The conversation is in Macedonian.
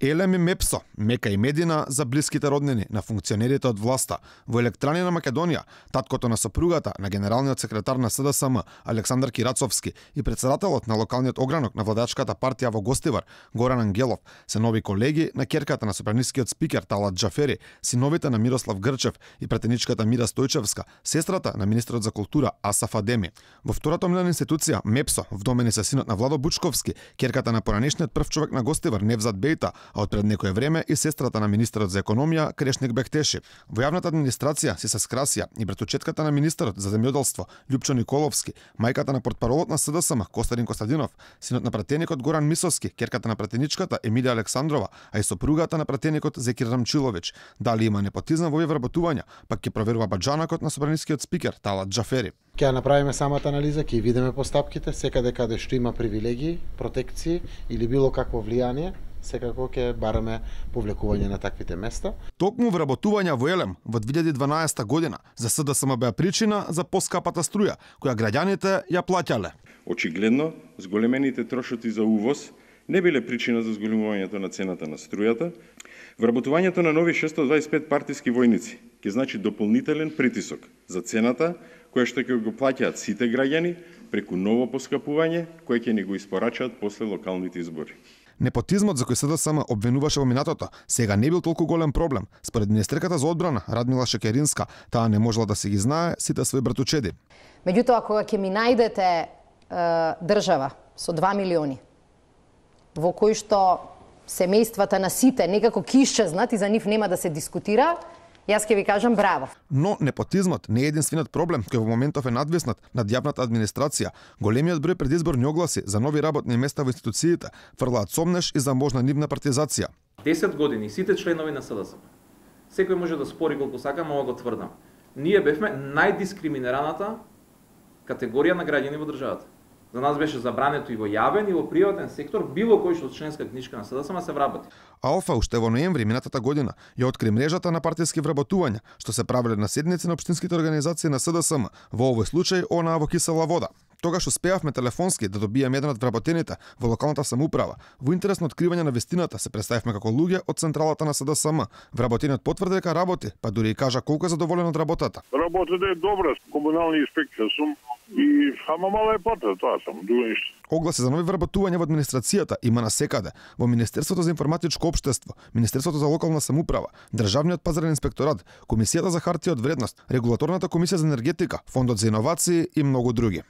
Елеми Мепсо, Мека и Медина за блиските роднини на функционерите од власта. Во на Македонија, таткото на сопругата на генералниот секретар на СДСМ Александар Кирацовски и председателот на локалниот огранок на владачката партија во Гостивар Горан Ангелов се нови колеги на керката на сопранискиот спикер Талат Џафери, синовите на Мирослав Грчев и претеничката Мира Стојчевска, сестрата на министрот за култура Асаф Адеми. Во втората омилена институција МЕПСО, вдомени се синот на Владо Бучковски, керката на поранешниот прв човек на Гостивар Невзат Бејта, а од пред некое време и сестрата на министерот за економија Крешник Бектеши. Во јавната администрација се скрасија и братучетката на министерот за земјоделство Љупчо Николовски, мајката на портпаролот на СДСМ Костадин Костадинов, синот на пратеникот Горан Мисовски, керката на пратеничката Емилија Александрова, а и сопругата на пратеникот Зекир Рамчилович. Дали има непотизам во овие вработувања, пак ќе проверува баджанакот на собранискиот спикер Талат Џафери. Ќе направиме самата анализа, ќе видиме постапките, секаде каде што има привилегии, протекции или било какво влијание, секако ќе бараме повлекување на таквите места. Токму вработувања во Елем во 2012 година за СДСМ беа причина за поскапата струја која граѓаните ја платјале. Очигледно, зголемените трошоти за увоз не биле причина за зголемувањето на цената на струјата. Вработувањето на нови 625 партиски војници ќе значи дополнителен притисок за цената која што ќе го платјаат сите граѓани преку ново поскапување кое ќе ни го испорачаат после локалните избори. Непотизмот за кој СДСМ само обвинуваше во минатото, сега не бил толку голем проблем. Според министерката за одбрана Радмила Шекеринска, таа не можела да се ги знае сите свои братучеди. Меѓутоа кога ќе ми најдете е, држава со 2 милиони во кој што семејствата на сите некако ќе исчезнат и за нив нема да се дискутира, Јас ќе ви кажам браво. Но непотизмот не е единствениот проблем кој во моментов е надвиснат над јавната администрација. Големиот број предизборни огласи за нови работни места во институциите фрлаат сомнеш и за можна нивна партизација. 10 години сите членови на СДСМ. Секој може да спори колку сака, мога го тврдам. Ние бевме најдискриминираната категорија на граѓани во државата. За нас беше забрането и во јавен и во приватен сектор било кој што членска книжка на СДСМ се вработи. АОФ уште во ноември минатата година ја откри мрежата на партиски вработувања што се правеле на седници на општинските организации на СДСМ, во овој случај она во Кисела вода. Тогаш успеавме телефонски да добиеме еден од вработените во локалната самоуправа. Во интересно откривање на вестината се представивме како луѓе од централата на СДСМ. Вработениот потврди дека работи, па дури и кажа колку е задоволен од работата. Работата е добра, комунални инспекција сум И само мала е потра, тоа само дуго ништо. Огласи за нови вработувања во администрацијата има на секаде. Во Министерството за информатичко општество, Министерството за локална самуправа, Државниот пазарен инспекторат, Комисијата за хартија од вредност, Регулаторната комисија за енергетика, Фондот за иновации и многу други.